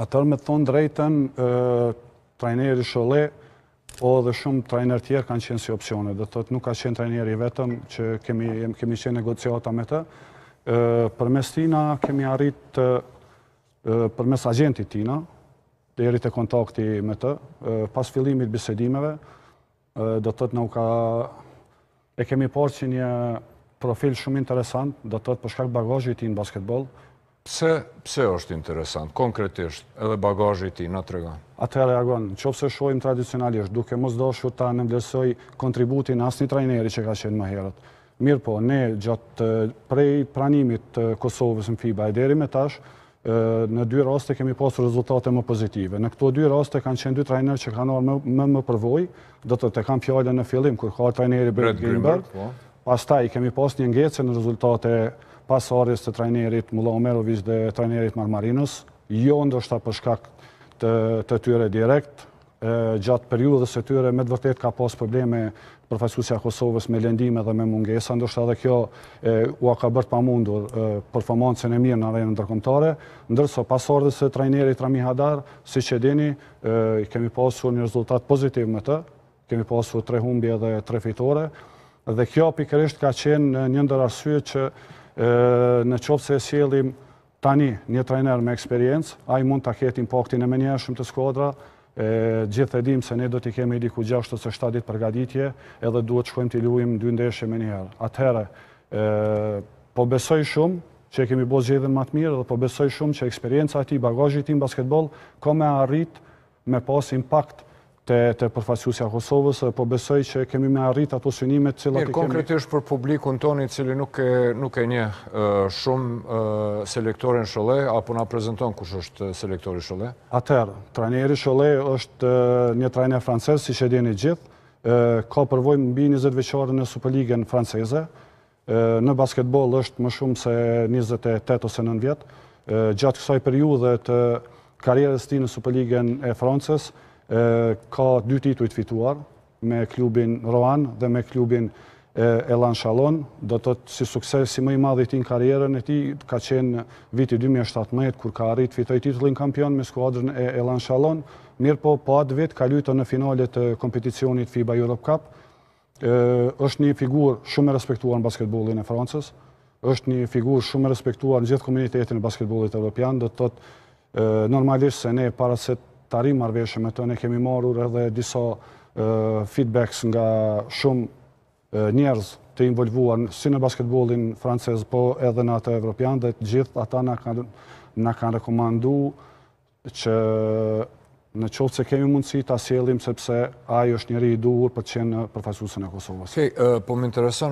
Atër me thonë drejten, trajneri Shole, o dhe shumë trajner tjerë kanë qenë si opcione. Dhe thotë nuk ka qenë trajneri vetëm që kemi, kemi qenë negociata me të. Për mes tina kemi arritë për mes agentit tina, dhe erit e kontakti me të, pas fillimit bisedimeve, dhe thotë nuk ka... E kemi parë që një profil shumë interesant, dhe thotë përshkak bagajit ti në basketbol, Pse, pse është interesant, konkretisht, edhe bagajë i ti në të regon? Atëherë, Agon, që pëse shojmë tradicionalisht, duke mos do ta në vlesoj kontributin asë një trajneri që ka qenë më herët. Mirë po, ne gjatë eh, prej pranimit të Kosovës në FIBA e deri me tash, eh, në dy raste kemi pasur rezultate më pozitive. Në këto dy raste kanë qenë dy trajnerë që kanë orë më më përvoj, do të të kam fjallën në fillim, kur ka trajneri Brett Grimberg, Grimberg po Pas kemi pas një ngecë në rezultate pasarjes të trajnerit Mulla Omerovic dhe trajnerit Marmarinus, jo ndoshta shkak të tyre direkt, gjatë periudës të tyre me të vërtet ka pas probleme e Kosovës me lendime dhe me mungesa, ndoshta edhe kjo u a ka bërt pamundur mundur performancën e mirë në arenë ndërkomtare, ndërso pasardës e trajnerit Rami Hadar, si që dini, kemi pasur një rezultat pozitiv me të, kemi pasur tre humbje dhe tre fitore, dhe kjo pikërisht ka qenë një ndër arsye që në qoftë se sjellim tani një trajner me eksperiencë, ai mund ta ketë impaktin e shumë të skodra, gjithë edhim se ne do t'i kemi diku 6 ose 7 ditë përgatitje, edhe duhet shkojmë t'i luajm dy ndeshje më njëherë. Atëherë, ë po besoj shumë që e kemi bërë gjithën më të mirë dhe po besoj shumë që eksperienca e tij, bagazhi i tij në basketbol, ka me arrit me pas impakt të përfasjusja Kosovës, po besoj që kemi me arrit ato synimet cilat i kemi. Një konkretisht për publikun toni cili nuk e një shumë selektorin Shole, apo nga prezenton kush është selektori Shole? Atërë, trajneri Shole është një trajner frances, si që edhjeni gjithë, ka përvoj mbi 20 veqare në Superligën franseze, në basketbol është më shumë se 28 ose 9 vjetë, gjatë kësaj periudet karierës ti në Superligën e Francesë, ka dy tituj të fituar me klubin Rohan dhe me klubin Elan Shalon, do të të si sukses si më i madhë i ti në karjerën e ti, ka qenë viti 2017, kur ka arrit fitoj titullin kampion me skuadrën e Elan Shalon, mirë po, po atë vit ka lytë në finalet të kompeticionit FIBA Europe Cup, është një figur shumë e respektuar në basketbolin e Francës, është një figur shumë e respektuar në gjithë komunitetin e basketbolit e Europian, do të të normalisht se ne parë se tarim marveshe me të, ne kemi marur edhe disa feedbacks nga shumë njerëz të involvuar si në basketbolin francez, po edhe në atë evropian, dhe gjithë ata në kanë rekomandu që në qovë që kemi mundësi të asjelim, sepse ajo është njëri i duhur për të qenë në e Kosovës. Ok, po më interesan,